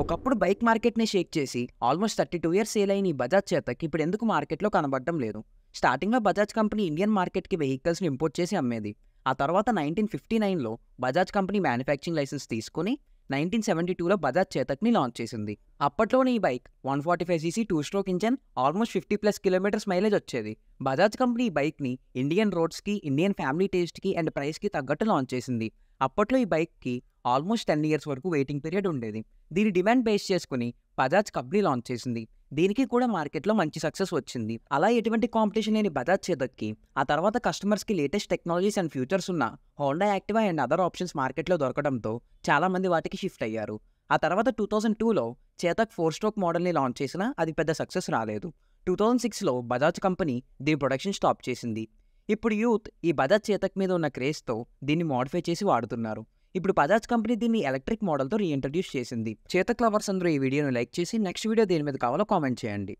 ఒకప్పుడు బైక్ మార్కెట్ని షేక్ చేసి almost thirty two years sale అయిన ఈ బజాజ్ చేతకి ఇప్పుడు ఎందుకు మార్కెట్లో కనబడడం లేదు స్టార్టింగ్లో బజాజ్ కంపెనీ ఇండియన్ మార్కెట్కి వెహికల్స్ని ఇంపోర్ట్ చేసి అమ్మేది ఆ తర్వాత నైన్టీన్ ఫిఫ్టీ నైన్లో బజాజ్ కంపెనీ మ్యానుఫ్యాక్చరింగ్ లైసెన్స్ తీసుకుని నైన్టీన్ సెవెంటీ టూలో బజాజ్ చేతక్ని లాంచ్ చేసింది అప్పట్లోనే ఈ bike one forty five CC two stroke engine almost fifty plus kilometres mileage వచ్చేది బజాజ్ కంపెనీ ఈ బైక్ని ఇండియన్ రోడ్స్కి ఇండియన్ ఫ్యామిలీ టేస్ట్కి అండ్ ప్రైస్కి తగ్గట్టు లాంచ్ చేసింది అప్పట్లో ఈ బైక్కి ఆల్మోస్ట్ టెన్ ఇయర్స్ వరకు వెయిటింగ్ పీరియడ్ ఉండేది దీని డిమాండ్ బేస్ చేసుకుని బజాజ్ కంపెనీ లాంచ్ చేసింది దీనికి కూడా మార్కెట్లో మంచి సక్సెస్ వచ్చింది అలా ఎటువంటి కాంపిటీషన్ లేని బజాజ్ చేతక్కి ఆ తర్వాత కస్టమర్స్కి లేటెస్ట్ టెక్నాలజీస్ అండ్ ఫ్యూచర్స్ ఉన్న Honda Activa and other options మార్కెట్లో దొరకడంతో చాలామంది వాటికి షిఫ్ట్ అయ్యారు ఆ తర్వాత టూ థౌజండ్ టూలో చేతక్ ఫోర్ స్ట్రోక్ మోడల్ని లాంచ్ చేసినా అది పెద్ద సక్సెస్ రాలేదు టూ థౌజండ్ సిక్స్లో బజాజ్ కంపెనీ దీని ప్రొడక్షన్ స్టాప్ చేసింది ఇప్పుడు యూత్ ఈ బజాజ్ చేతక్ మీద ఉన్న క్రేజ్తో దీన్ని మోడిఫై చేసి వాడుతున్నారు ఇప్పుడు బజాజ్ కంపెనీ దీన్ని ఎలక్ట్రిక్ మోడల్తో రీఇంట్రడ్యూస్ చేసింది చేతక్ లవర్స్ అందరూ ఈ వీడియోను లైక్ చేసి నెక్స్ట్ వీడియో దీని మీద కావాలో కామెంట్ చేయండి